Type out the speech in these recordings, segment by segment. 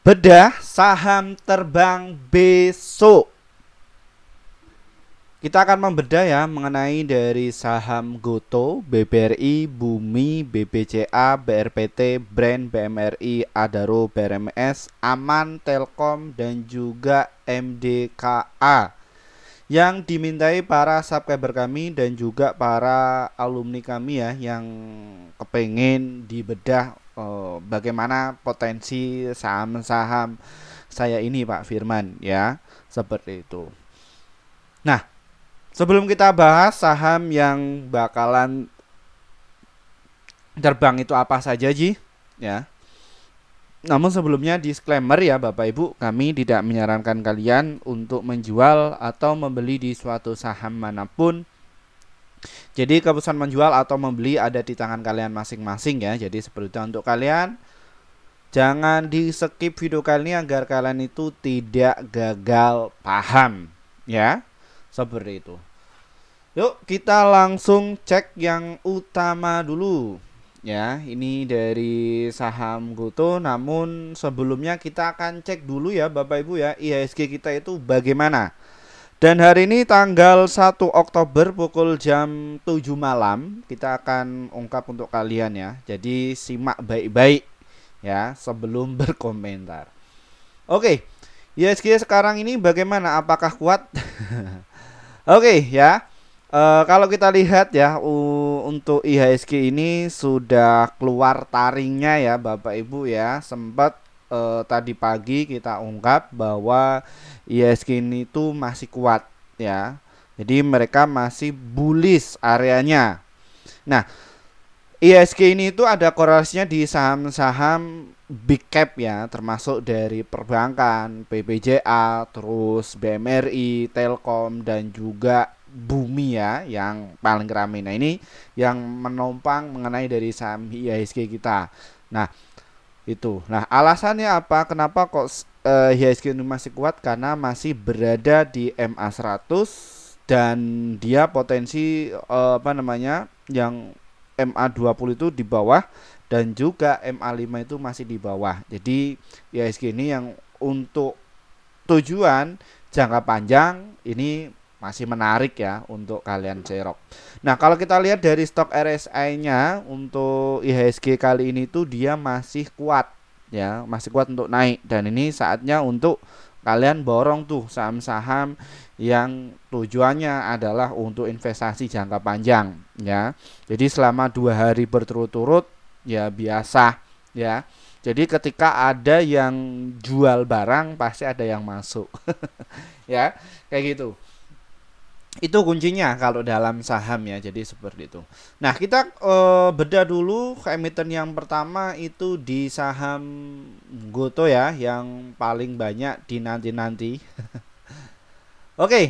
Bedah saham terbang besok. Kita akan membedah ya mengenai dari saham Goto, BBRI, Bumi, BBCA, BRPT, Brand, BMRI, Adaro, BRMS, Aman, Telkom, dan juga MDKA yang dimintai para subscriber kami dan juga para alumni kami ya yang kepengen dibedah oh, bagaimana potensi saham-saham saya ini Pak Firman ya seperti itu. Nah, sebelum kita bahas saham yang bakalan terbang itu apa saja Ji ya. Namun sebelumnya disclaimer ya Bapak Ibu, kami tidak menyarankan kalian untuk menjual atau membeli di suatu saham manapun jadi keputusan menjual atau membeli ada di tangan kalian masing-masing ya. Jadi seperti itu untuk kalian jangan di skip video kali ini agar kalian itu tidak gagal paham ya. Seperti itu. Yuk kita langsung cek yang utama dulu ya ini dari saham Goto namun sebelumnya kita akan cek dulu ya Bapak Ibu ya IHSG kita itu bagaimana dan hari ini tanggal 1 Oktober pukul jam 7 malam kita akan ungkap untuk kalian ya. Jadi simak baik-baik ya sebelum berkomentar. Oke. ISG sekarang ini bagaimana? Apakah kuat? Oke ya. E, kalau kita lihat ya untuk IHSG ini sudah keluar taringnya ya Bapak Ibu ya. Sempat eh, tadi pagi kita ungkap bahwa ISG ini tuh masih kuat ya. Jadi mereka masih bullish areanya. Nah, ISG ini itu ada korelasinya di saham-saham big cap ya, termasuk dari perbankan, BPJA, terus BMRI, Telkom dan juga Bumi ya yang paling ramai. Nah, ini yang menopang mengenai dari saham ISG kita. Nah, itu. Nah, alasannya apa? Kenapa kok uh, eh, IHSG masih kuat? Karena masih berada di MA 100 dan dia potensi uh, apa namanya yang MA 20 itu di bawah dan juga MA 5 itu masih di bawah. Jadi IHSG ini yang untuk tujuan jangka panjang ini masih menarik ya untuk kalian cerok. Nah, kalau kita lihat dari stok RSI-nya untuk IHSG kali ini tuh dia masih kuat ya, masih kuat untuk naik dan ini saatnya untuk kalian borong tuh saham-saham yang tujuannya adalah untuk investasi jangka panjang ya. Jadi selama dua hari berturut-turut ya biasa ya. Jadi ketika ada yang jual barang pasti ada yang masuk. ya, kayak gitu itu kuncinya kalau dalam saham ya jadi seperti itu nah kita e, beda dulu emiten yang pertama itu di saham goto ya yang paling banyak di nanti nanti oke okay.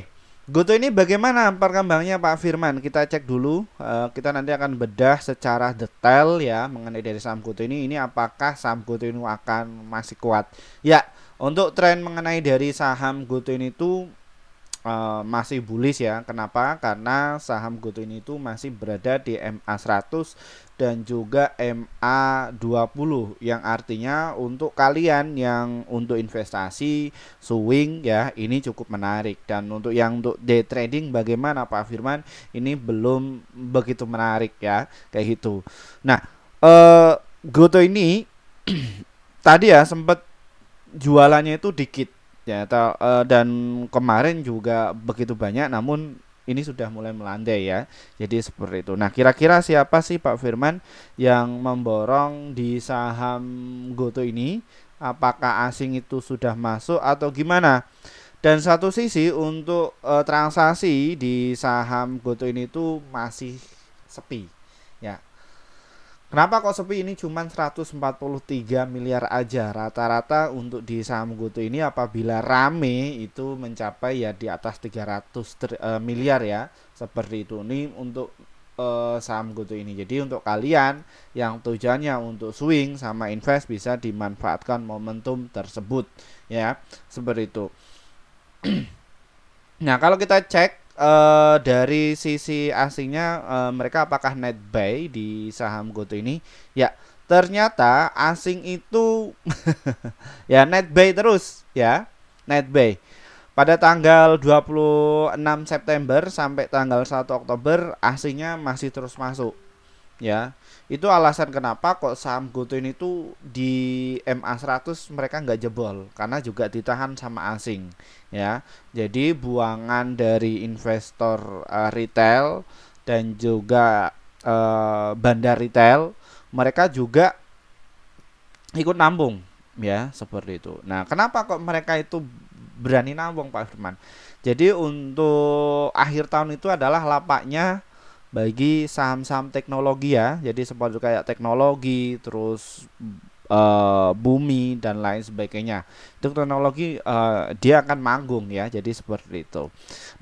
Goto ini bagaimana perkembangnya Pak Firman? Kita cek dulu. Uh, kita nanti akan bedah secara detail ya mengenai dari saham Goto ini. Ini apakah saham Goto ini akan masih kuat? Ya, untuk tren mengenai dari saham Goto ini tuh uh, masih bullish ya. Kenapa? Karena saham GoTo ini itu masih berada di MA 100 dan juga MA 20 yang artinya untuk kalian yang untuk investasi swing ya ini cukup menarik dan untuk yang untuk day trading bagaimana Pak Firman ini belum begitu menarik ya kayak gitu. Nah, eh uh, GoTo ini tadi ya sempat jualannya itu dikit ya uh, dan kemarin juga begitu banyak namun ini sudah mulai melandai ya jadi seperti itu nah kira-kira siapa sih Pak Firman yang memborong di saham Goto ini apakah asing itu sudah masuk atau gimana dan satu sisi untuk uh, transaksi di saham Goto ini tuh masih sepi Kenapa kok sepi ini cuma 143 miliar aja rata-rata untuk di saham Goto ini apabila rame itu mencapai ya di atas 300 tri, uh, miliar ya seperti itu ini untuk uh, saham Goto ini. Jadi untuk kalian yang tujuannya untuk swing sama invest bisa dimanfaatkan momentum tersebut ya seperti itu. nah kalau kita cek uh, dari sisi asingnya uh, mereka apakah net buy di saham GoTo ini? Ya, ternyata asing itu ya net buy terus ya, net buy. Pada tanggal 26 September sampai tanggal 1 Oktober asingnya masih terus masuk ya itu alasan kenapa kok saham GoTo ini tuh di MA 100 mereka nggak jebol karena juga ditahan sama asing ya jadi buangan dari investor uh, retail dan juga uh, bandar retail mereka juga ikut nambung ya seperti itu nah kenapa kok mereka itu berani nambung Pak Firman jadi untuk akhir tahun itu adalah lapaknya bagi saham-saham teknologi ya. Jadi seperti kayak teknologi, terus uh, bumi dan lain sebagainya. Itu teknologi uh, dia akan manggung ya. Jadi seperti itu.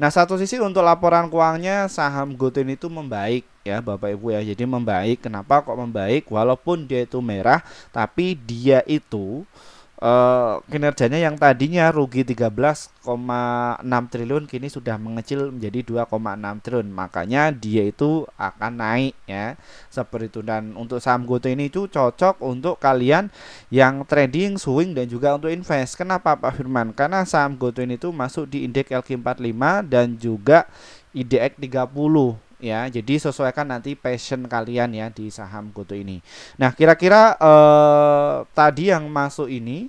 Nah, satu sisi untuk laporan keuangannya saham Gotin itu membaik ya Bapak Ibu ya. Jadi membaik. Kenapa kok membaik? Walaupun dia itu merah, tapi dia itu uh, kinerjanya yang tadinya rugi 13,6 triliun kini sudah mengecil menjadi 2,6 triliun. Makanya dia itu akan naik ya. Seperti itu dan untuk saham GoTo ini itu cocok untuk kalian yang trading swing dan juga untuk invest. Kenapa Pak Firman? Karena saham GoTo ini itu masuk di indeks LQ45 dan juga IDX 30 ya. Jadi sesuaikan nanti passion kalian ya di saham goto ini. Nah, kira-kira eh, tadi yang masuk ini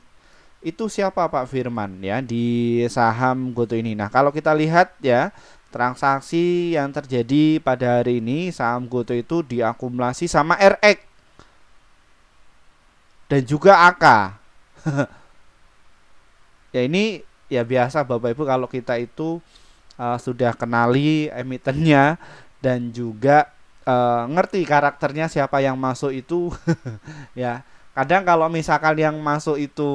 itu siapa Pak Firman ya di saham goto ini. Nah, kalau kita lihat ya transaksi yang terjadi pada hari ini saham goto itu diakumulasi sama RX dan juga AK. ya ini ya biasa Bapak Ibu kalau kita itu uh, sudah kenali emitennya dan juga uh, ngerti karakternya siapa yang masuk itu ya kadang kalau misalkan yang masuk itu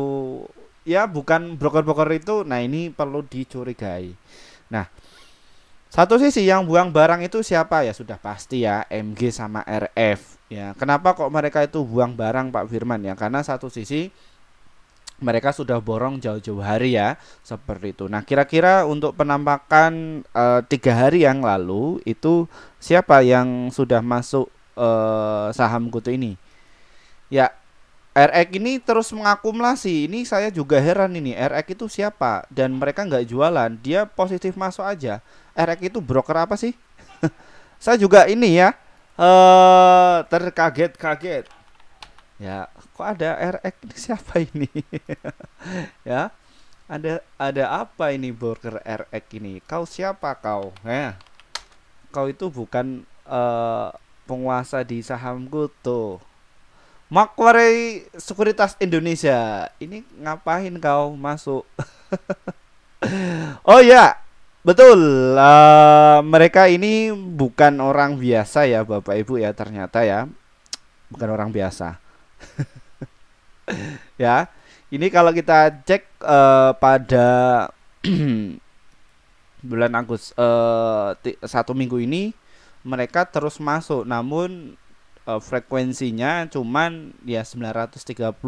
ya bukan broker-broker itu nah ini perlu dicurigai nah satu sisi yang buang barang itu siapa ya sudah pasti ya MG sama RF ya kenapa kok mereka itu buang barang Pak Firman ya karena satu sisi mereka sudah borong jauh-jauh hari ya seperti itu. Nah kira-kira untuk penampakan eh, tiga hari yang lalu itu siapa yang sudah masuk e, saham kutu ini? Ya RX ini terus mengakumulasi. Ini saya juga heran ini RX itu siapa dan mereka nggak jualan. Dia positif masuk aja. RX itu broker apa sih? saya juga ini ya eh, terkaget-kaget ya kok ada RX ini siapa ini ya ada ada apa ini burger RX ini kau siapa kau ya kau itu bukan uh, penguasa di sahamku tuh makwari Sekuritas Indonesia ini ngapain kau masuk oh ya betul uh, mereka ini bukan orang biasa ya bapak ibu ya ternyata ya bukan orang biasa ya, ini kalau kita cek uh, pada bulan Agus uh, satu minggu ini mereka terus masuk, namun uh, frekuensinya cuman ya 931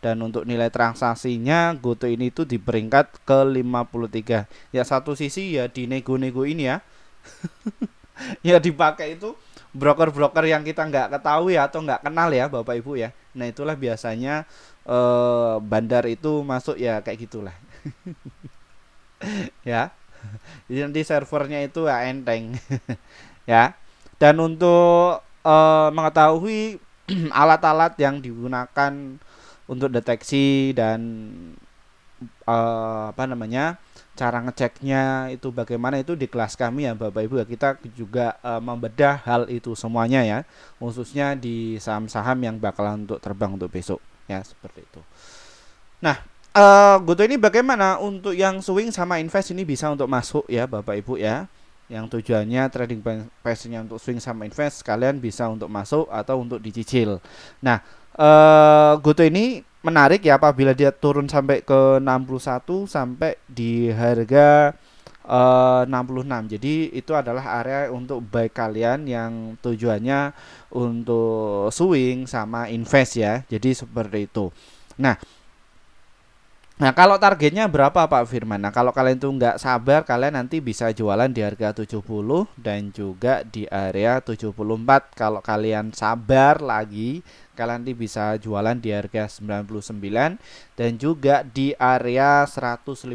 dan untuk nilai transaksinya GoTo ini itu di peringkat ke 53 ya satu sisi ya di nego-nego ini ya ya dipakai itu broker-broker yang kita nggak ketahui atau nggak kenal ya Bapak Ibu ya. Nah itulah biasanya eh, bandar itu masuk ya kayak gitulah. ya. Jadi nanti servernya itu ya enteng. ya. Dan untuk eh, mengetahui alat-alat yang digunakan untuk deteksi dan eh, apa namanya? cara ngeceknya itu bagaimana itu di kelas kami ya Bapak Ibu ya. kita juga e, membedah hal itu semuanya ya khususnya di saham-saham yang bakalan untuk terbang untuk besok ya seperti itu. Nah, e, Goto ini bagaimana untuk yang swing sama invest ini bisa untuk masuk ya Bapak Ibu ya. Yang tujuannya trading passionnya untuk swing sama invest kalian bisa untuk masuk atau untuk dicicil. Nah, e, Goto ini menarik ya apabila dia turun sampai ke 61 sampai di harga eh, uh, 66. Jadi itu adalah area untuk buy kalian yang tujuannya untuk swing sama invest ya. Jadi seperti itu. Nah, Nah, kalau targetnya berapa Pak Firman? Nah, kalau kalian tuh nggak sabar, kalian nanti bisa jualan di harga 70 dan juga di area 74. Kalau kalian sabar lagi, kalian nanti bisa jualan di harga 99 dan juga di area 115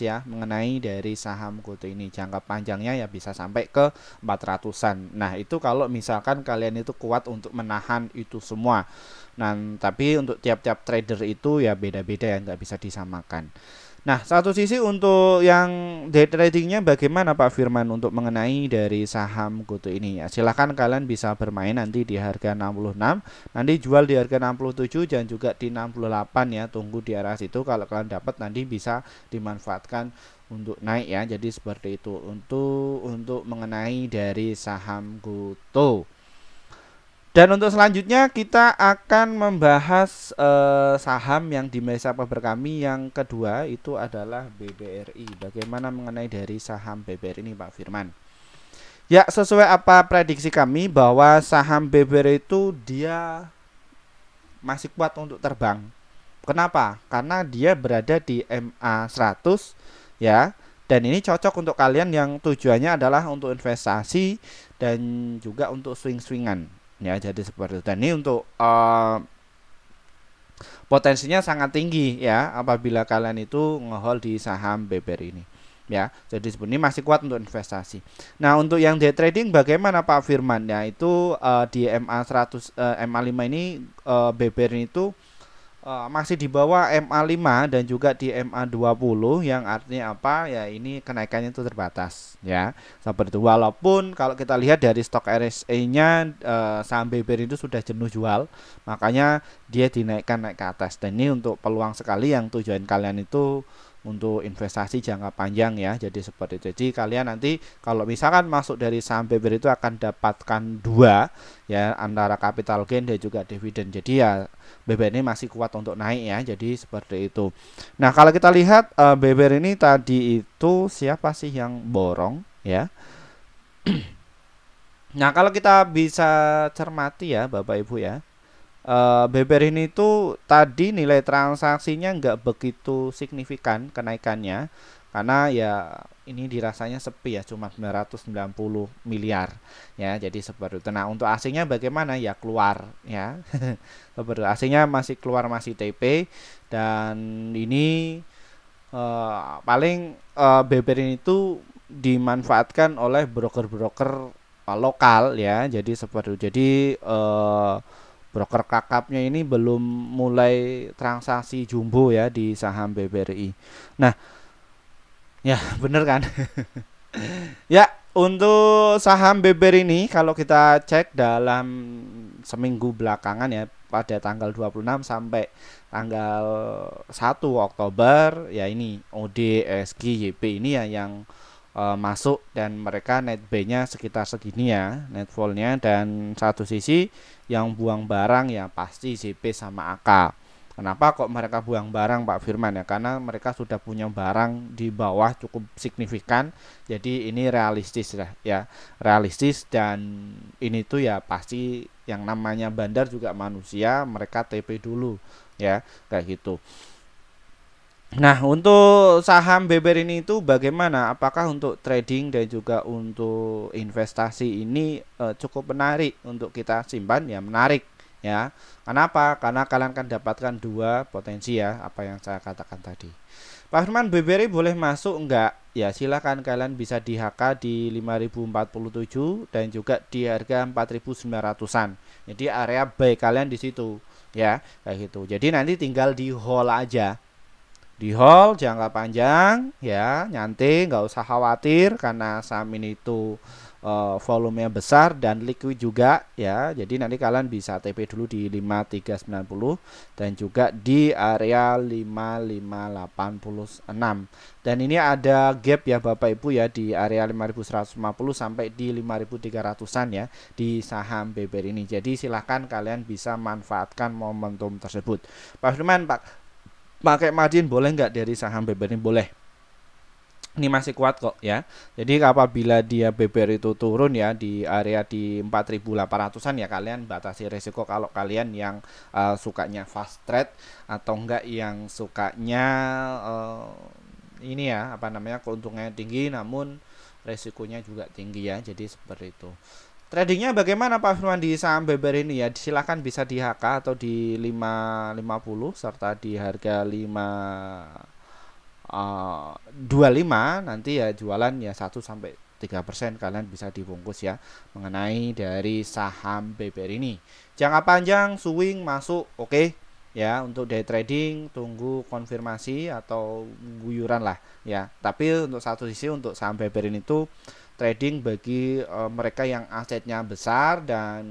ya mengenai dari saham kutu ini jangka panjangnya ya bisa sampai ke 400-an. Nah, itu kalau misalkan kalian itu kuat untuk menahan itu semua. Nah, tapi untuk tiap-tiap trader itu ya beda-beda ya nggak bisa disamakan. Nah, satu sisi untuk yang day tradingnya bagaimana Pak Firman untuk mengenai dari saham kutu ini ya. Silahkan kalian bisa bermain nanti di harga 66, nanti jual di harga 67 dan juga di 68 ya. Tunggu di arah situ kalau kalian dapat nanti bisa dimanfaatkan untuk naik ya. Jadi seperti itu untuk untuk mengenai dari saham kutu. Dan untuk selanjutnya kita akan membahas eh, saham yang di meja paper kami yang kedua itu adalah BBRI. Bagaimana mengenai dari saham BBRI ini Pak Firman? Ya, sesuai apa prediksi kami bahwa saham BBRI itu dia masih kuat untuk terbang. Kenapa? Karena dia berada di MA 100 ya. Dan ini cocok untuk kalian yang tujuannya adalah untuk investasi dan juga untuk swing-swingan ya jadi seperti itu dan ini untuk uh, potensinya sangat tinggi ya apabila kalian itu ngehold di saham BBR ini ya jadi sebenarnya masih kuat untuk investasi nah untuk yang day trading bagaimana Pak Firman ya itu uh, eh, di MA 100 uh, MA 5 ini uh, BBR itu uh, masih di bawah MA5 dan juga di MA20 yang artinya apa ya ini kenaikannya itu terbatas ya seperti itu walaupun kalau kita lihat dari stok RSE-nya uh, eh, saham BBR itu sudah jenuh jual makanya dia dinaikkan naik ke atas dan ini untuk peluang sekali yang tujuan kalian itu untuk investasi jangka panjang ya. Jadi seperti itu. Jadi kalian nanti kalau misalkan masuk dari saham BBR itu akan dapatkan dua ya antara capital gain dan juga dividen. Jadi ya BBR ini masih kuat untuk naik ya. Jadi seperti itu. Nah, kalau kita lihat uh, eh, BBR ini tadi itu siapa sih yang borong ya? nah, kalau kita bisa cermati ya Bapak Ibu ya. Eh, Beber ini tuh tadi nilai transaksinya nggak begitu signifikan kenaikannya karena ya ini dirasanya sepi ya cuma 990 miliar ya jadi seperti itu. Nah untuk asingnya bagaimana ya keluar ya seperti asingnya masih keluar masih TP dan ini uh, paling uh, Beber ini tuh dimanfaatkan oleh broker-broker uh, lokal ya jadi seperti itu. Jadi uh, broker kakapnya ini belum mulai transaksi jumbo ya di saham BBRI. Nah, ya bener kan? ya untuk saham BBRI ini kalau kita cek dalam seminggu belakangan ya pada tanggal 26 sampai tanggal 1 Oktober ya ini OD, SG, YP ini ya yang uh, masuk dan mereka net b nya sekitar segini ya net nya dan satu sisi yang buang barang ya pasti cp sama AK kenapa kok mereka buang barang Pak Firman ya karena mereka sudah punya barang di bawah cukup signifikan jadi ini realistis lah ya realistis dan ini tuh ya pasti yang namanya bandar juga manusia mereka TP dulu ya kayak gitu Nah, untuk saham Beber ini itu bagaimana? Apakah untuk trading dan juga untuk investasi ini eh, cukup menarik untuk kita simpan? Ya, menarik ya. Kenapa? Karena kalian akan dapatkan dua potensi ya, apa yang saya katakan tadi. Pak Firman, BBRI boleh masuk enggak? Ya, silahkan kalian bisa di HK di 5047 dan juga di harga 4900-an. Jadi area buy kalian di situ ya, kayak gitu. Jadi nanti tinggal di hall aja di hall jangka panjang ya nyantai nggak usah khawatir karena saham ini itu uh, eh, volumenya besar dan liquid juga ya jadi nanti kalian bisa TP dulu di 5390 dan juga di area 5586 dan ini ada gap ya Bapak Ibu ya di area 5150 sampai di 5300an ya di saham BBR ini jadi silahkan kalian bisa manfaatkan momentum tersebut Pak Firman Pak pakai margin boleh nggak dari saham BBR ini boleh ini masih kuat kok ya. Jadi apabila dia BBR itu turun ya di area di 4800-an ya kalian batasi resiko kalau kalian yang uh, sukanya fast trade atau enggak yang sukanya uh, ini ya apa namanya keuntungannya tinggi namun resikonya juga tinggi ya. Jadi seperti itu. Tradingnya bagaimana Pak Firman di saham Beber ini ya? Silahkan bisa di HK atau di 550 serta di harga 5 uh, 25 nanti ya jualan ya 1 sampai 3% kalian bisa dibungkus ya mengenai dari saham BEBER ini. Jangka panjang swing masuk oke okay, ya untuk day trading tunggu konfirmasi atau guyuran lah ya. Tapi untuk satu sisi untuk saham BEBER ini tuh trading bagi e, mereka yang asetnya besar dan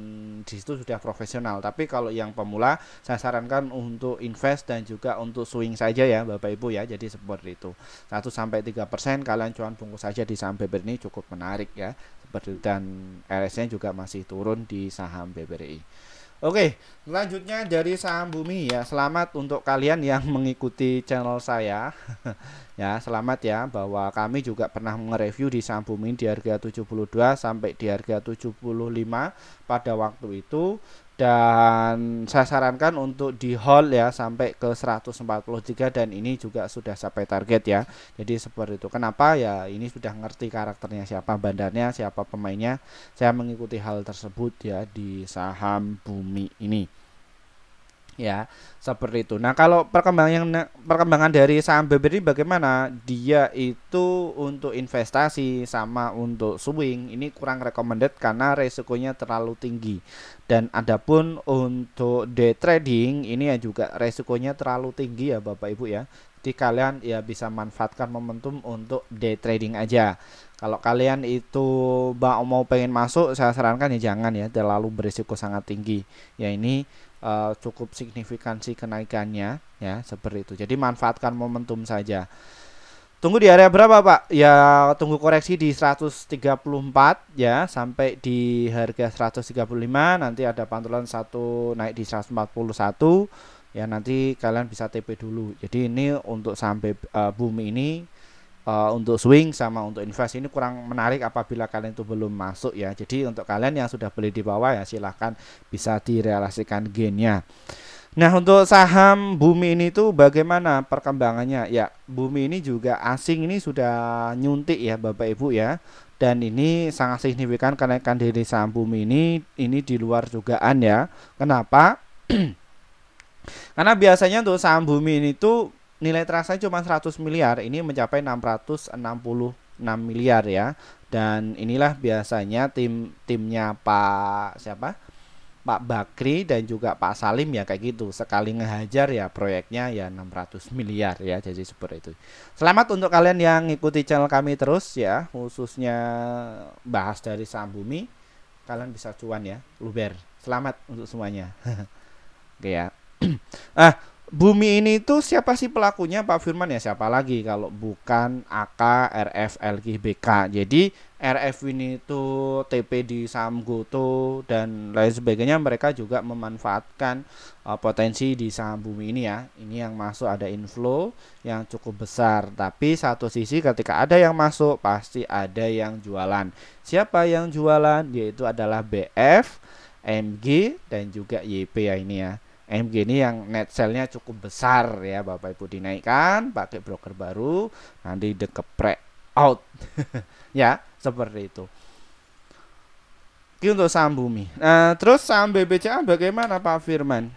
di situ sudah profesional. Tapi kalau yang pemula saya sarankan untuk invest dan juga untuk swing saja ya Bapak Ibu ya. Jadi seperti itu. 1 sampai 3% kalian cuan bungkus saja di saham BBRI ini cukup menarik ya. Seperti dan RS-nya juga masih turun di saham BBRI. Oke, selanjutnya dari saham bumi ya. Selamat untuk kalian yang mengikuti channel saya. ya, selamat ya bahwa kami juga pernah mereview di saham bumi di harga 72 sampai di harga 75 pada waktu itu dan saya sarankan untuk di hold ya sampai ke 143 dan ini juga sudah sampai target ya jadi seperti itu kenapa ya ini sudah ngerti karakternya siapa bandarnya siapa pemainnya saya mengikuti hal tersebut ya di saham bumi ini ya seperti itu. Nah kalau perkembangan yang perkembangan dari saham BBRI bagaimana? Dia itu untuk investasi sama untuk swing ini kurang recommended karena resikonya terlalu tinggi. Dan adapun untuk day trading ini ya juga resikonya terlalu tinggi ya Bapak Ibu ya. Jadi kalian ya bisa manfaatkan momentum untuk day trading aja. Kalau kalian itu mau pengen masuk, saya sarankan ya jangan ya, terlalu berisiko sangat tinggi. Ya ini uh, cukup signifikansi kenaikannya ya seperti itu. Jadi manfaatkan momentum saja. Tunggu di area berapa, Pak? Ya, tunggu koreksi di 134 ya sampai di harga 135, nanti ada pantulan satu naik di 141. Ya, nanti kalian bisa TP dulu. Jadi ini untuk sampai uh, eh, bumi ini Eh, untuk swing sama untuk invest ini kurang menarik apabila kalian itu belum masuk ya. Jadi untuk kalian yang sudah beli di bawah ya silahkan bisa direalisasikan gainnya. Nah untuk saham bumi ini tuh bagaimana perkembangannya? Ya bumi ini juga asing ini sudah nyuntik ya bapak ibu ya. Dan ini sangat signifikan kenaikan dari saham bumi ini ini di luar dugaan ya. Kenapa? Karena biasanya untuk saham bumi ini tuh Nilai transaksi cuma 100 miliar, ini mencapai 666 miliar ya. Dan inilah biasanya tim timnya Pak siapa? Pak Bakri dan juga Pak Salim ya kayak gitu sekali ngehajar ya proyeknya ya 600 miliar ya jadi seperti itu selamat untuk kalian yang ikuti channel kami terus ya khususnya bahas dari saham bumi kalian bisa cuan ya luber selamat untuk semuanya oke ya ah Bumi ini itu siapa sih pelakunya Pak Firman ya siapa lagi kalau bukan AK RF LGBK. Jadi RF ini itu TP di Samgoto dan lain sebagainya mereka juga memanfaatkan uh, potensi di saham bumi ini ya. Ini yang masuk ada inflow yang cukup besar, tapi satu sisi ketika ada yang masuk pasti ada yang jualan. Siapa yang jualan? Yaitu adalah BF, MG dan juga YP ya ini ya. MG ini yang net sale cukup besar ya Bapak Ibu dinaikkan pakai broker baru nanti dekeprek out ya seperti itu ini untuk saham bumi nah terus saham BBCA bagaimana Pak Firman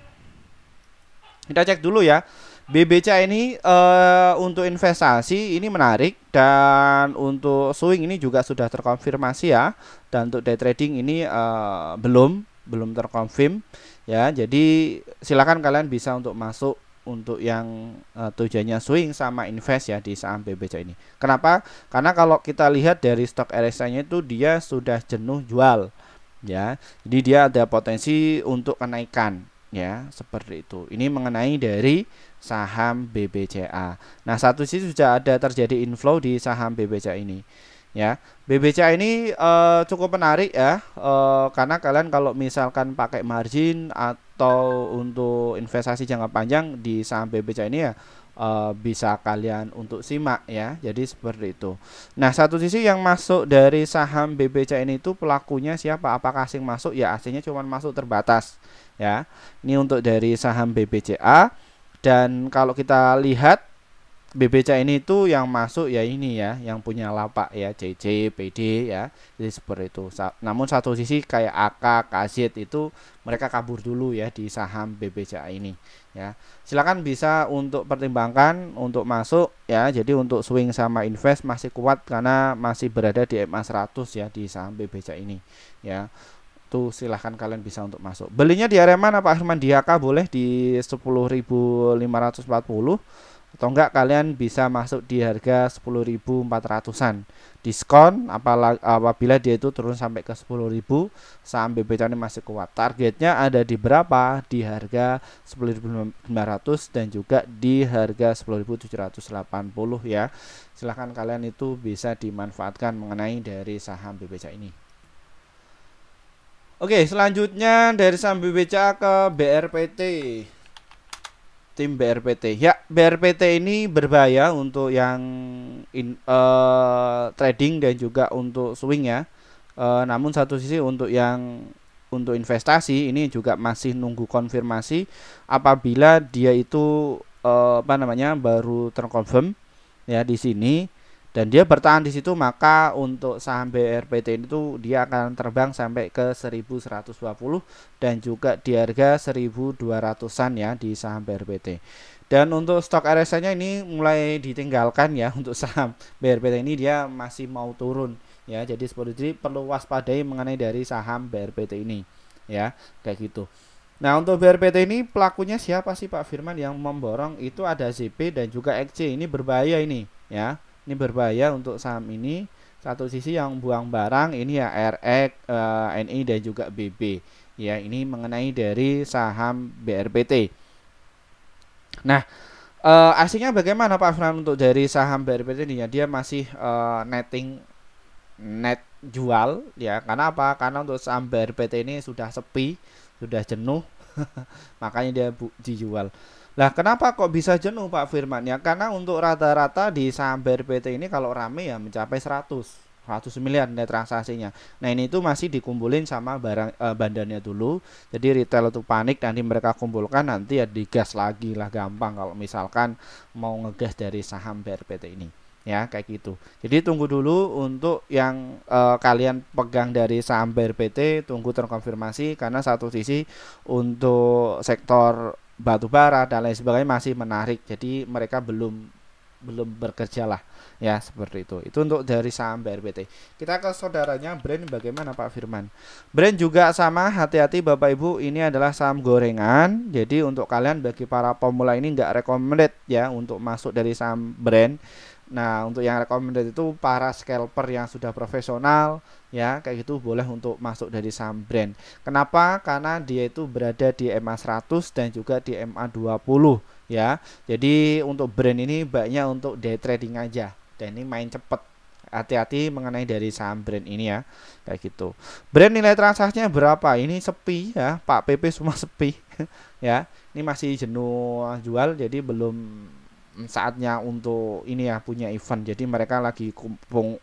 kita cek dulu ya BBCA ini uh, untuk investasi ini menarik dan untuk swing ini juga sudah terkonfirmasi ya dan untuk day trading ini uh, belum belum terkonfirm ya jadi silakan kalian bisa untuk masuk untuk yang uh, tujuannya swing sama invest ya di saham BBC ini. Kenapa? Karena kalau kita lihat dari stok RSI-nya itu dia sudah jenuh jual ya. Jadi dia ada potensi untuk kenaikan ya, seperti itu. Ini mengenai dari saham BBCA. Nah, satu sih sudah ada terjadi inflow di saham BBCA ini ya. BBCA ini uh, cukup menarik ya uh, karena kalian kalau misalkan pakai margin atau untuk investasi jangka panjang di saham BBCA ini ya uh, bisa kalian untuk simak ya. Jadi seperti itu. Nah, satu sisi yang masuk dari saham BBCA ini itu pelakunya siapa? Apakah asing masuk? Ya, aslinya cuma masuk terbatas ya. Ini untuk dari saham BBCA dan kalau kita lihat BBCA ini itu yang masuk ya ini ya yang punya lapak ya CC PD ya jadi seperti itu. namun satu sisi kayak AK, KZ itu mereka kabur dulu ya di saham BBCA ini ya. Silakan bisa untuk pertimbangkan untuk masuk ya. Jadi untuk swing sama invest masih kuat karena masih berada di MA 100 ya di saham BBCA ini ya Tuh silahkan kalian bisa untuk masuk belinya di area mana Pak Herman di AK boleh di 10.540 atau enggak kalian bisa masuk di harga 10.400-an diskon apalagi apabila dia itu turun sampai ke 10.000 saham BBCA ini masih kuat targetnya ada di berapa di harga 10.500 dan juga di harga 10.780 ya silahkan kalian itu bisa dimanfaatkan mengenai dari saham BBCA ini Oke, selanjutnya dari saham BBCA ke BRPT tim BRPT. Ya, BRPT ini berbahaya untuk yang in, uh, trading dan juga untuk swing ya. Uh, namun satu sisi untuk yang untuk investasi ini juga masih nunggu konfirmasi apabila dia itu uh, apa namanya baru terkonfirm ya di sini dan dia bertahan di situ maka untuk saham BRPT itu dia akan terbang sampai ke 1120 dan juga di harga 1200-an ya di saham BRPT. Dan untuk stok RSI-nya ini mulai ditinggalkan ya untuk saham BRPT ini dia masih mau turun ya. Jadi seperti perlu waspadai mengenai dari saham BRPT ini ya kayak gitu. Nah untuk BRPT ini pelakunya siapa sih Pak Firman yang memborong itu ada ZP dan juga XC ini berbahaya ini ya ini berbahaya untuk saham ini satu sisi yang buang barang ini ya RX, uh, eh, NI dan juga BB ya ini mengenai dari saham BRPT. Nah uh, aslinya bagaimana Pak Fran untuk dari saham BRPT ini ya dia masih uh, netting net jual ya karena apa karena untuk saham BRPT ini sudah sepi sudah jenuh makanya dia bu, dijual. Lah kenapa kok bisa jenuh Pak Firman? Ya karena untuk rata-rata di saham BRPT ini kalau rame ya mencapai 100. 100 miliar nilai transaksinya. Nah ini itu masih dikumpulin sama barang e, eh, bandannya dulu. Jadi retail itu panik nanti mereka kumpulkan nanti ya digas lagi lah gampang kalau misalkan mau ngegas dari saham BRPT ini ya kayak gitu. Jadi tunggu dulu untuk yang e, kalian pegang dari saham BRPT tunggu terkonfirmasi karena satu sisi untuk sektor batu bara dan lain sebagainya masih menarik. Jadi mereka belum belum bekerja lah ya seperti itu. Itu untuk dari saham BRBT. Kita ke saudaranya brand bagaimana Pak Firman? Brand juga sama hati-hati Bapak Ibu ini adalah saham gorengan. Jadi untuk kalian bagi para pemula ini nggak recommended ya untuk masuk dari saham brand Nah, untuk yang recommended itu para scalper yang sudah profesional ya, kayak gitu boleh untuk masuk dari saham brand. Kenapa? Karena dia itu berada di MA100 dan juga di MA20 ya. Jadi untuk brand ini baiknya untuk day trading aja dan ini main cepet hati-hati mengenai dari saham brand ini ya kayak gitu brand nilai transaksinya berapa ini sepi ya Pak PP semua sepi ya ini masih jenuh jual jadi belum saatnya untuk ini ya punya event. Jadi mereka lagi kumpul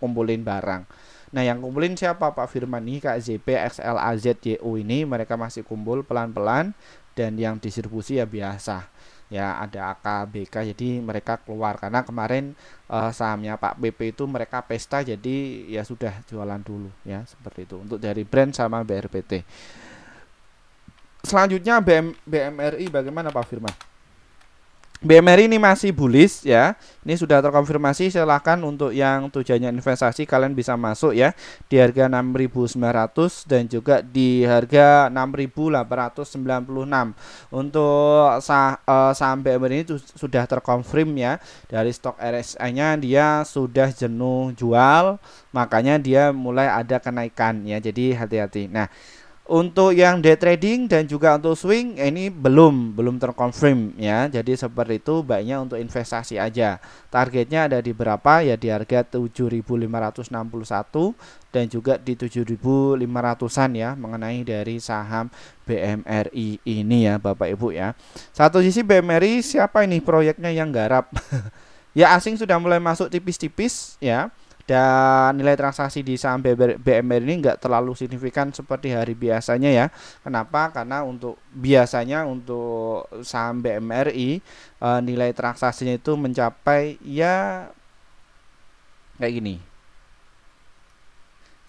kumpulin barang. Nah, yang kumpulin siapa Pak Firman ini Kak ZP XLAZYO ini mereka masih kumpul pelan-pelan dan yang distribusi ya biasa ya ada AKBK jadi mereka keluar karena kemarin eh, sahamnya Pak BP itu mereka pesta jadi ya sudah jualan dulu ya seperti itu untuk dari brand sama BRPT selanjutnya BM, BMRI bagaimana Pak Firman? BMRI ini masih bullish ya. Ini sudah terkonfirmasi silahkan untuk yang tujuannya investasi kalian bisa masuk ya di harga 6.900 dan juga di harga 6.896. Untuk sah, eh, saham BMRI ini sudah terkonfirm ya dari stok RSI-nya dia sudah jenuh jual makanya dia mulai ada kenaikan ya. Jadi hati-hati. Nah, untuk yang day trading dan juga untuk swing ini belum belum terkonfirm ya. Jadi seperti itu baiknya untuk investasi aja. Targetnya ada di berapa ya di harga 7.561 dan juga di 7.500-an ya mengenai dari saham BMRI ini ya Bapak Ibu ya. Satu sisi BMRI siapa ini proyeknya yang garap? ya asing sudah mulai masuk tipis-tipis ya dan nilai transaksi di saham BMR ini nggak terlalu signifikan seperti hari biasanya ya. Kenapa? Karena untuk biasanya untuk saham BMRI eh, nilai transaksinya itu mencapai ya kayak gini.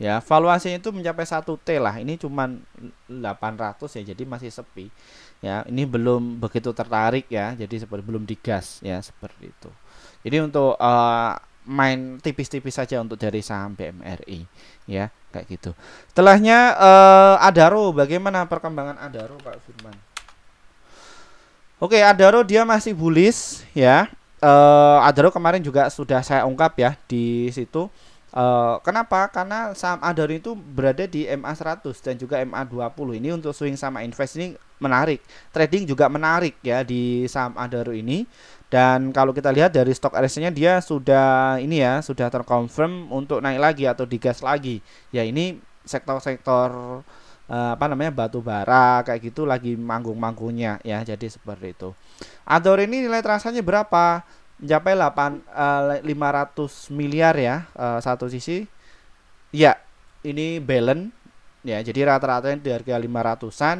Ya, valuasinya itu mencapai 1T lah. Ini cuman 800 ya, jadi masih sepi. Ya, ini belum begitu tertarik ya. Jadi seperti belum digas ya, seperti itu. Jadi untuk uh, main tipis-tipis saja untuk dari saham BMRI ya kayak gitu. Setelahnya eh, Adaro, bagaimana perkembangan Adaro Pak Firman? Oke, Adaro dia masih bullish ya. Eh, Adaro kemarin juga sudah saya ungkap ya di situ. Uh, kenapa? Karena saham Adaro itu berada di MA100 dan juga MA20. Ini untuk swing sama invest ini menarik. Trading juga menarik ya di saham Adaro ini. Dan kalau kita lihat dari stok RSI-nya dia sudah ini ya, sudah terkonfirm untuk naik lagi atau digas lagi. Ya ini sektor-sektor eh, apa namanya batu bara kayak gitu lagi manggung-manggungnya ya. Jadi seperti itu. Ador ini nilai transaksinya berapa? Mencapai 8 500 eh, miliar ya eh, satu sisi. Ya, ini balance ya. Jadi rata rata di harga 500-an.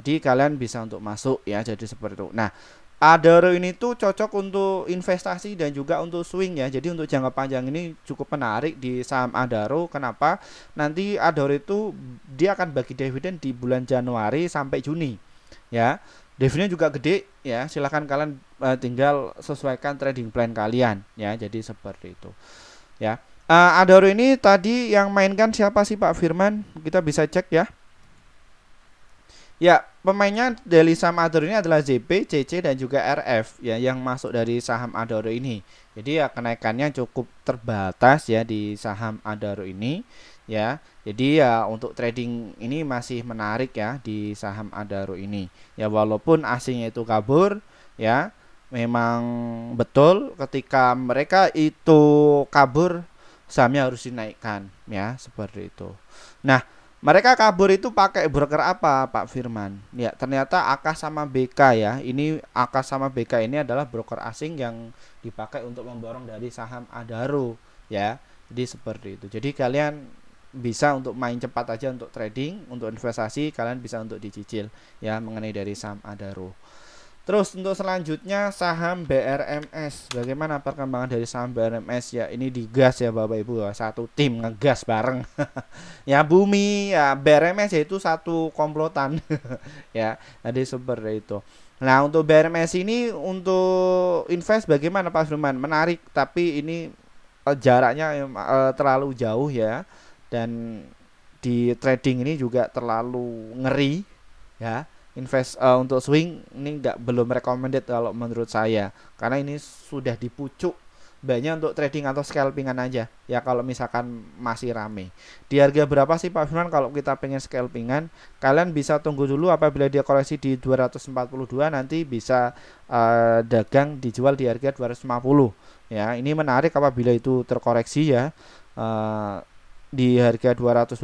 Jadi kalian bisa untuk masuk ya. Jadi seperti itu. Nah, Adaro ini tuh cocok untuk investasi dan juga untuk swing ya. Jadi untuk jangka panjang ini cukup menarik di saham Adaro. Kenapa? Nanti Adaro itu dia akan bagi dividen di bulan Januari sampai Juni. Ya. Dividen juga gede ya. Silahkan kalian uh, tinggal sesuaikan trading plan kalian ya. Jadi seperti itu. Ya. Uh, Adaro ini tadi yang mainkan siapa sih Pak Firman? Kita bisa cek ya. Ya, pemainnya dari saham Adoro ini adalah JP, CC dan juga RF ya yang masuk dari saham Adoro ini. Jadi ya kenaikannya cukup terbatas ya di saham Adoro ini ya. Jadi ya untuk trading ini masih menarik ya di saham Adaro ini. Ya walaupun asingnya itu kabur ya memang betul ketika mereka itu kabur sahamnya harus dinaikkan ya seperti itu. Nah, mereka kabur itu pakai broker apa, Pak Firman? Ya, ternyata AK sama BK ya. Ini AK sama BK ini adalah broker asing yang dipakai untuk memborong dari saham Adaro ya. Jadi seperti itu. Jadi kalian bisa untuk main cepat aja untuk trading, untuk investasi kalian bisa untuk dicicil ya mengenai dari saham Adaro. Terus untuk selanjutnya saham BRMS. Bagaimana perkembangan dari saham BRMS ya? Ini digas ya Bapak Ibu, ya. satu tim ngegas bareng. ya Bumi, ya BRMS yaitu satu komplotan. ya, tadi seperti itu. Nah, untuk BRMS ini untuk invest bagaimana Pak Firman? Menarik, tapi ini eh, jaraknya eh, terlalu jauh ya. Dan di trading ini juga terlalu ngeri ya invest uh, untuk swing ini nggak belum recommended kalau menurut saya karena ini sudah dipucuk banyak untuk trading atau scalpingan aja ya kalau misalkan masih rame di harga berapa sih Pak Firman kalau kita pengen scalpingan kalian bisa tunggu dulu apabila dia koreksi di 242 nanti bisa uh, dagang dijual di harga 250 ya ini menarik apabila itu terkoreksi ya uh, di harga 226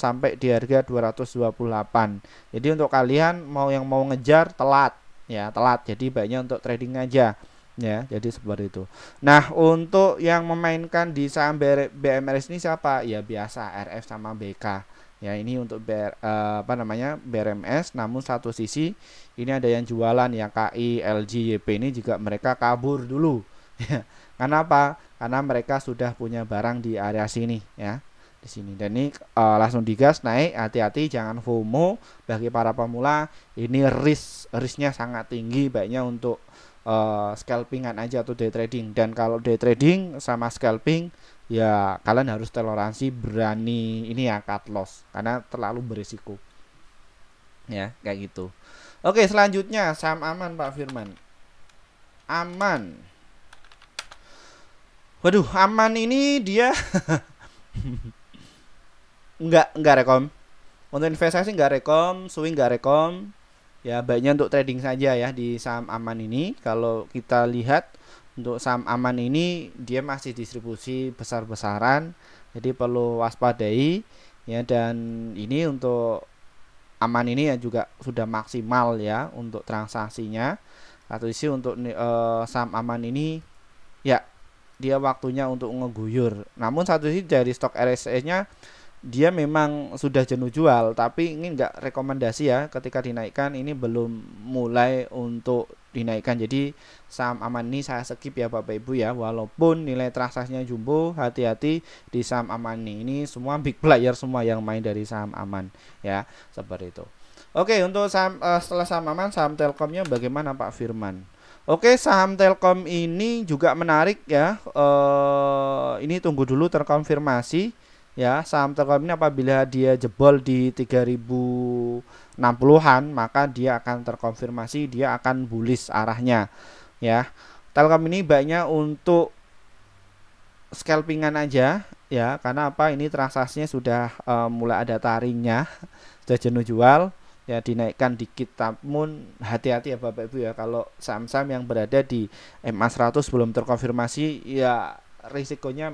sampai di harga 228. Jadi untuk kalian mau yang mau ngejar telat ya, telat. Jadi baiknya untuk trading aja ya. Jadi seperti itu. Nah, untuk yang memainkan di saham BMRS ini siapa? Ya biasa RF sama BK. Ya, ini untuk BR, eh, apa namanya? BRMS namun satu sisi ini ada yang jualan ya KI, LG, YP ini juga mereka kabur dulu. Ya, karena apa? Karena mereka sudah punya barang di area sini ya di sini. Dan ini uh, langsung digas naik, hati-hati jangan FOMO bagi para pemula. Ini risk risknya sangat tinggi baiknya untuk uh, scalpingan aja atau day trading. Dan kalau day trading sama scalping ya kalian harus toleransi berani ini ya cut loss karena terlalu berisiko. Ya, kayak gitu. Oke, selanjutnya saham aman Pak Firman. Aman. Waduh, aman ini dia nggak nggak rekom untuk investasi nggak rekom swing nggak rekom ya baiknya untuk trading saja ya di saham aman ini kalau kita lihat untuk saham aman ini dia masih distribusi besar-besaran jadi perlu waspadai ya dan ini untuk aman ini ya juga sudah maksimal ya untuk transaksinya satu isi untuk uh, saham aman ini ya dia waktunya untuk ngeguyur namun satu sisi dari stok RSE nya dia memang sudah jenuh jual tapi ini enggak rekomendasi ya ketika dinaikkan ini belum mulai untuk dinaikkan jadi saham aman ini saya skip ya Bapak Ibu ya walaupun nilai transaksinya jumbo hati-hati di saham aman ini ini semua big player semua yang main dari saham aman ya seperti itu Oke untuk saham uh, setelah saham aman saham Telkomnya bagaimana Pak Firman Oke, saham Telkom ini juga menarik ya. Eh, ini tunggu dulu terkonfirmasi ya saham Telkom ini apabila dia jebol di 3060-an maka dia akan terkonfirmasi dia akan bullish arahnya ya Telkom ini baiknya untuk scalpingan aja ya karena apa ini transaksinya sudah e, mulai ada taringnya sudah jenuh jual ya dinaikkan dikit namun hati-hati ya Bapak Ibu ya kalau saham-saham yang berada di MA 100 belum terkonfirmasi ya risikonya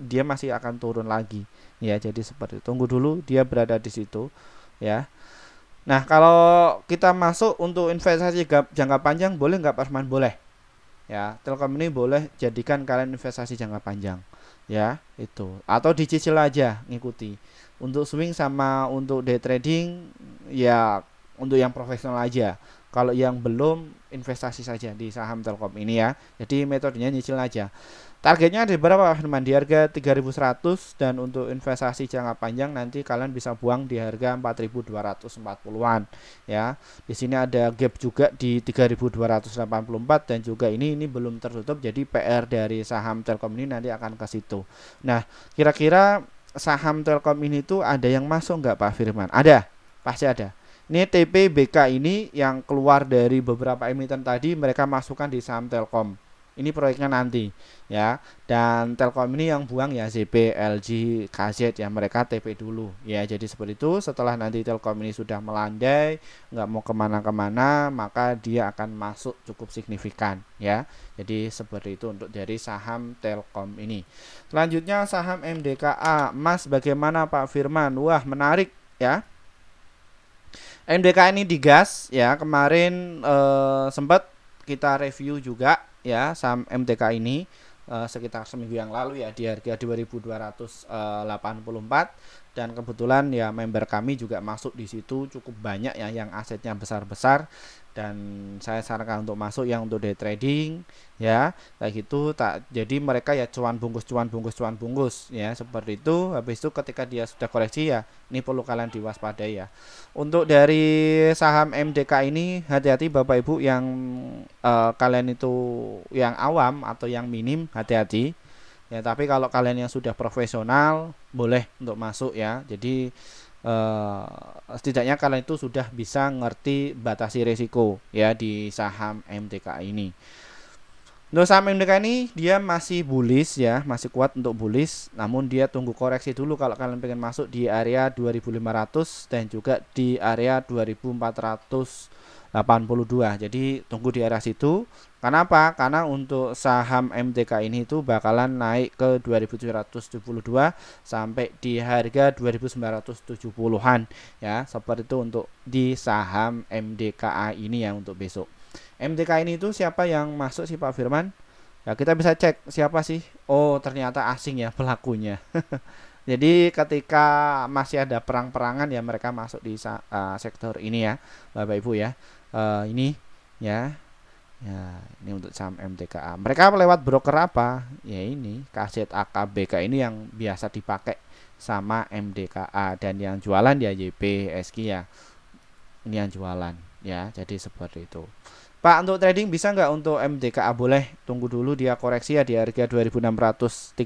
dia masih akan turun lagi ya jadi seperti itu. tunggu dulu dia berada di situ ya nah kalau kita masuk untuk investasi jangka panjang boleh nggak Pak boleh ya Telkom ini boleh jadikan kalian investasi jangka panjang ya itu atau dicicil aja ngikuti untuk swing sama untuk day trading ya untuk yang profesional aja kalau yang belum investasi saja di saham Telkom ini ya jadi metodenya nyicil aja Targetnya ada berapa Pak Firman? Di harga 3.100 dan untuk investasi jangka panjang nanti kalian bisa buang di harga 4.240-an ya. Di sini ada gap juga di 3.284 dan juga ini ini belum tertutup jadi PR dari saham Telkom ini nanti akan ke situ. Nah, kira-kira saham Telkom ini tuh ada yang masuk nggak Pak Firman? Ada, pasti ada. Ini TPBK ini yang keluar dari beberapa emiten tadi mereka masukkan di saham Telkom ini proyeknya nanti ya dan Telkom ini yang buang ya ZP, LG, KZ ya mereka TP dulu ya jadi seperti itu setelah nanti Telkom ini sudah melandai nggak mau kemana-kemana maka dia akan masuk cukup signifikan ya jadi seperti itu untuk dari saham Telkom ini selanjutnya saham MDKA Mas bagaimana Pak Firman wah menarik ya MDKA ini digas ya kemarin eh, sempat kita review juga ya saham MTK ini uh, sekitar seminggu yang lalu ya di harga 2284 dan kebetulan ya member kami juga masuk di situ cukup banyak ya yang asetnya besar-besar dan saya sarankan untuk masuk yang untuk day trading ya kayak gitu tak jadi mereka ya cuan bungkus cuan bungkus cuan bungkus ya seperti itu habis itu ketika dia sudah koleksi ya ini perlu kalian diwaspadai ya untuk dari saham MDK ini hati-hati Bapak Ibu yang uh, kalian itu yang awam atau yang minim hati-hati ya tapi kalau kalian yang sudah profesional boleh untuk masuk ya jadi eh, setidaknya kalian itu sudah bisa ngerti batasi risiko ya di saham MTK ini untuk saham MTK ini dia masih bullish ya masih kuat untuk bullish namun dia tunggu koreksi dulu kalau kalian pengen masuk di area 2500 dan juga di area 2400 82. Jadi tunggu di arah situ. karena apa Karena untuk saham MTK ini itu bakalan naik ke 2772 sampai di harga 2970-an ya. Seperti itu untuk di saham MDKA ini ya untuk besok. MTK ini itu siapa yang masuk sih Pak Firman? Ya kita bisa cek siapa sih? Oh, ternyata asing ya pelakunya. Jadi ketika masih ada perang-perangan ya mereka masuk di uh, sektor ini ya, Bapak Ibu ya uh, ini ya ya ini untuk saham MTKA mereka lewat broker apa ya ini kaset KZAKBK ini yang biasa dipakai sama MDKA dan yang jualan ya YP SK ya ini yang jualan ya jadi seperti itu Pak untuk trading bisa nggak untuk MDKA ah, boleh tunggu dulu dia koreksi ya di harga 2639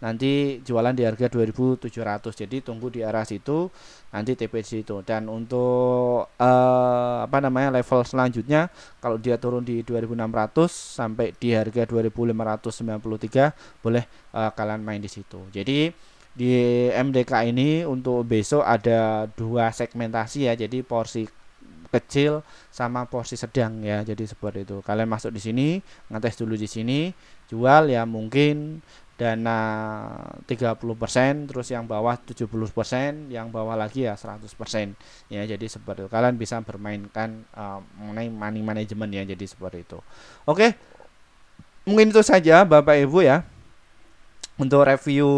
nanti jualan di harga 2700 jadi tunggu di arah situ nanti TP situ dan untuk eh, apa namanya level selanjutnya kalau dia turun di 2600 sampai di harga 2593 boleh eh, kalian main di situ jadi di MDK ini untuk besok ada dua segmentasi ya jadi porsi kecil sama porsi sedang ya jadi seperti itu kalian masuk di sini ngetes dulu di sini jual ya mungkin dana 30% terus yang bawah 70% yang bawah lagi ya 100% ya jadi seperti itu kalian bisa bermainkan uh, mengenai money management ya jadi seperti itu oke mungkin itu saja Bapak Ibu ya untuk review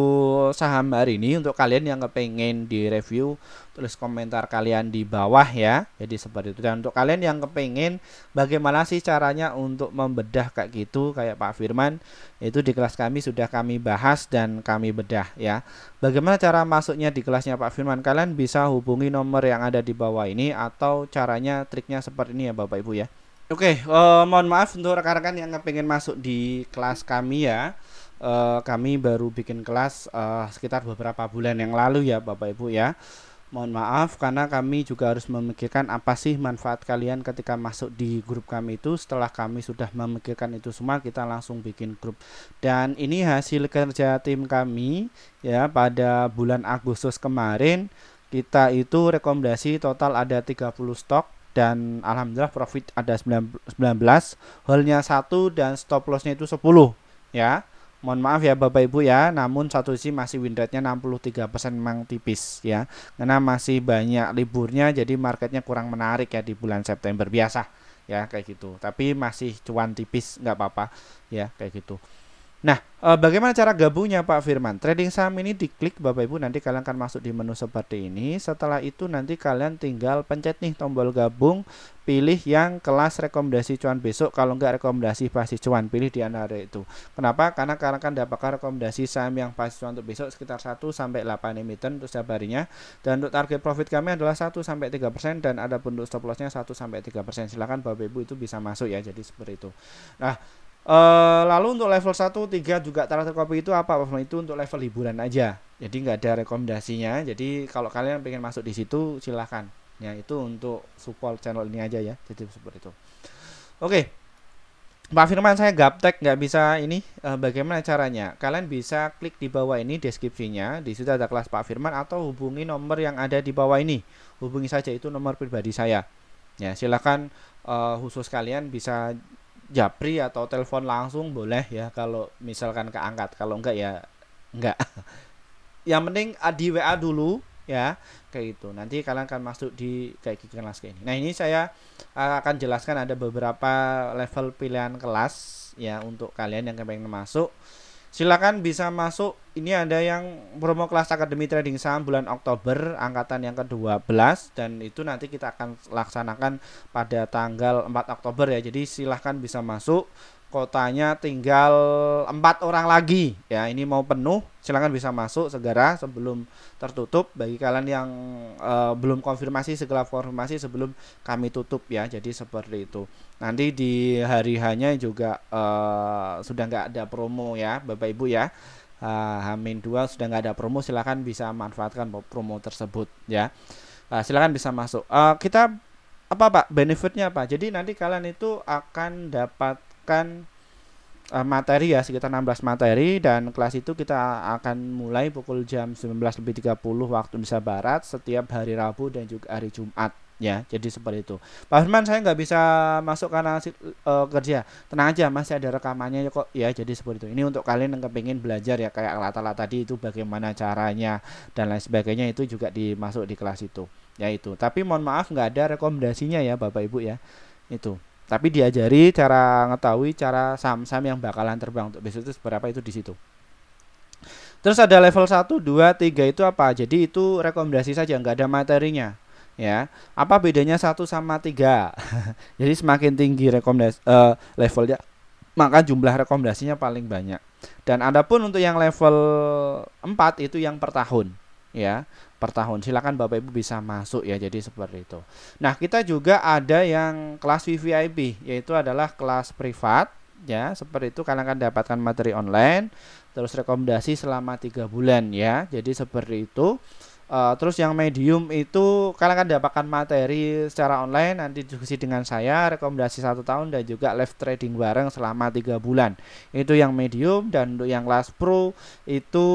saham hari ini untuk kalian yang kepengen di review tulis komentar kalian di bawah ya jadi seperti itu dan untuk kalian yang kepengen bagaimana sih caranya untuk membedah kayak gitu kayak Pak Firman itu di kelas kami sudah kami bahas dan kami bedah ya bagaimana cara masuknya di kelasnya Pak Firman kalian bisa hubungi nomor yang ada di bawah ini atau caranya triknya seperti ini ya Bapak Ibu ya Oke, okay, uh, eh, mohon maaf untuk rekan-rekan yang kepengen masuk di kelas kami ya uh, kami baru bikin kelas uh, sekitar beberapa bulan yang lalu ya Bapak Ibu ya. Mohon maaf karena kami juga harus memikirkan apa sih manfaat kalian ketika masuk di grup kami itu. Setelah kami sudah memikirkan itu semua, kita langsung bikin grup. Dan ini hasil kerja tim kami ya pada bulan Agustus kemarin kita itu rekomendasi total ada 30 stok dan alhamdulillah profit ada 19, 19 haulnya 1 dan stop lossnya itu 10 ya mohon maaf ya Bapak Ibu ya, namun satu sisi masih win rate-nya 63% memang tipis ya. Karena masih banyak liburnya jadi marketnya kurang menarik ya di bulan September biasa ya kayak gitu. Tapi masih cuan tipis nggak apa-apa ya kayak gitu. Nah, e, bagaimana cara gabungnya Pak Firman? Trading saham ini diklik Bapak Ibu nanti kalian akan masuk di menu seperti ini. Setelah itu nanti kalian tinggal pencet nih tombol gabung, pilih yang kelas rekomendasi cuan besok kalau enggak rekomendasi pasti cuan, pilih di antara itu. Kenapa? Karena kalian akan dapatkan rekomendasi saham yang pasti cuan untuk besok sekitar 1 sampai 8 emiten untuk setiap harinya. Dan untuk target profit kami adalah 1 sampai 3% dan ada bentuk untuk stop lossnya 1 sampai 3%. Silakan Bapak Ibu itu bisa masuk ya. Jadi seperti itu. Nah, Uh, lalu untuk level 1, 3 juga karakter kopi itu apa? apa itu untuk level hiburan aja. Jadi nggak ada rekomendasinya. Jadi kalau kalian pengen masuk di situ silahkan. Ya itu untuk support channel ini aja ya. Jadi seperti itu. Oke. Okay. Pak Firman saya gaptek nggak bisa ini Uh, bagaimana caranya? Kalian bisa klik di bawah ini deskripsinya, di situ ada kelas Pak Firman atau hubungi nomor yang ada di bawah ini. Hubungi saja itu nomor pribadi saya. Ya, silahkan uh, khusus kalian bisa japri atau telepon langsung boleh ya kalau misalkan keangkat kalau enggak ya enggak yang penting ah, di WA dulu ya kayak gitu nanti kalian akan masuk di kayak gitu kelas kayak ini nah ini saya ah, akan jelaskan ada beberapa level pilihan kelas ya untuk kalian yang pengen masuk silakan bisa masuk ini ada yang promo kelas akademi trading saham bulan Oktober angkatan yang ke-12 dan itu nanti kita akan laksanakan pada tanggal 4 Oktober ya jadi silahkan bisa masuk kotanya tinggal empat orang lagi ya ini mau penuh silahkan bisa masuk segera sebelum tertutup bagi kalian yang uh, belum konfirmasi segala konfirmasi sebelum kami tutup ya jadi seperti itu nanti di hari hanya juga uh, sudah nggak ada promo ya bapak ibu ya uh, Hamin dua sudah nggak ada promo silahkan bisa manfaatkan promo tersebut ya uh, silahkan bisa masuk uh, kita apa pak benefitnya apa jadi nanti kalian itu akan dapat menyiapkan uh, eh, materi ya sekitar 16 materi dan kelas itu kita akan mulai pukul jam 19.30 waktu Indonesia Barat setiap hari Rabu dan juga hari Jumat ya jadi seperti itu Pak Firman saya nggak bisa masuk karena uh, kerja tenang aja masih ada rekamannya ya kok ya jadi seperti itu ini untuk kalian yang kepingin belajar ya kayak alat-alat tadi itu bagaimana caranya dan lain sebagainya itu juga dimasuk di kelas itu ya itu tapi mohon maaf nggak ada rekomendasinya ya Bapak Ibu ya itu tapi diajari cara ngetahui cara saham-saham yang bakalan terbang untuk besok itu seberapa itu di situ. Terus ada level 1, 2, 3 itu apa? Jadi itu rekomendasi saja, nggak ada materinya. Ya, apa bedanya 1 sama 3? Jadi semakin tinggi rekomendasi uh, levelnya, maka jumlah rekomendasinya paling banyak. Dan adapun untuk yang level 4 itu yang per tahun, ya per tahun. Silakan Bapak Ibu bisa masuk ya. Jadi seperti itu. Nah, kita juga ada yang kelas VVIP yaitu adalah kelas privat ya. Seperti itu kalian akan dapatkan materi online terus rekomendasi selama tiga bulan ya. Jadi seperti itu. Uh, terus yang medium itu kalian akan dapatkan materi secara online nanti diskusi dengan saya rekomendasi satu tahun dan juga live trading bareng selama tiga bulan itu yang medium dan untuk yang kelas pro itu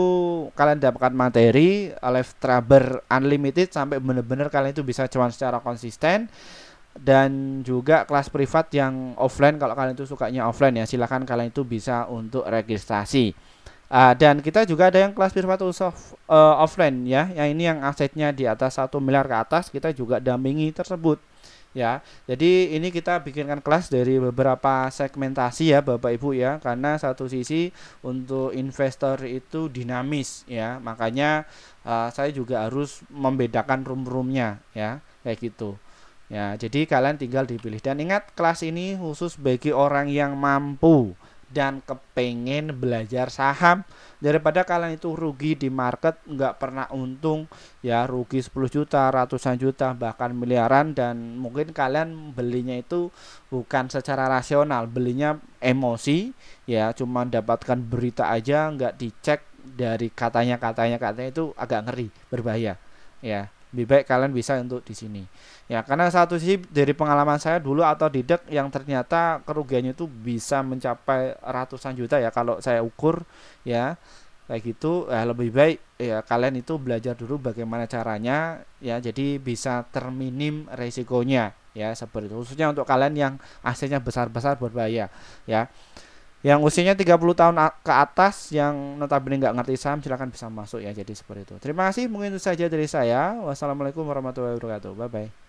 kalian dapatkan materi eh, live traber unlimited sampai benar-benar kalian itu bisa cuan secara konsisten dan juga kelas privat yang offline kalau kalian itu sukanya offline ya silahkan kalian itu bisa untuk registrasi Uh, dan kita juga ada yang kelas privat uh, eh, offline ya, yang ini yang asetnya di atas satu miliar ke atas kita juga dampingi tersebut ya. Jadi ini kita bikinkan kelas dari beberapa segmentasi ya Bapak Ibu ya karena satu sisi untuk investor itu dinamis ya. Makanya uh, saya juga harus membedakan room-roomnya ya kayak gitu. Ya, jadi kalian tinggal dipilih dan ingat kelas ini khusus bagi orang yang mampu dan kepengen belajar saham daripada kalian itu rugi di market nggak pernah untung ya rugi 10 juta ratusan juta bahkan miliaran dan mungkin kalian belinya itu bukan secara rasional belinya emosi ya cuma dapatkan berita aja nggak dicek dari katanya katanya katanya itu agak ngeri berbahaya ya lebih baik kalian bisa untuk di sini Ya, karena satu sisi dari pengalaman saya dulu atau didek yang ternyata kerugiannya itu bisa mencapai ratusan juta ya kalau saya ukur ya. Kayak gitu, ya lebih baik ya kalian itu belajar dulu bagaimana caranya ya jadi bisa terminim resikonya ya seperti itu. Khususnya untuk kalian yang aslinya besar-besar berbahaya ya. Yang usianya 30 tahun ke atas yang notabene nggak ngerti saham silahkan bisa masuk ya. Jadi seperti itu. Terima kasih mungkin itu saja dari saya. Wassalamualaikum warahmatullahi wabarakatuh. Bye bye.